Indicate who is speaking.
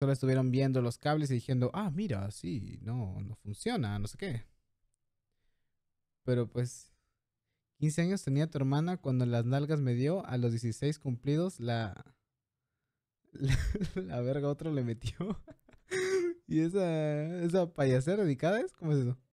Speaker 1: Solo estuvieron viendo los cables y diciendo, ah, mira, sí, no, no funciona, no sé qué. Pero pues, 15 años tenía tu hermana cuando las nalgas me dio, a los 16 cumplidos la... La, verga otro le metió. y esa, esa payasera dedicada es, ¿cómo es eso?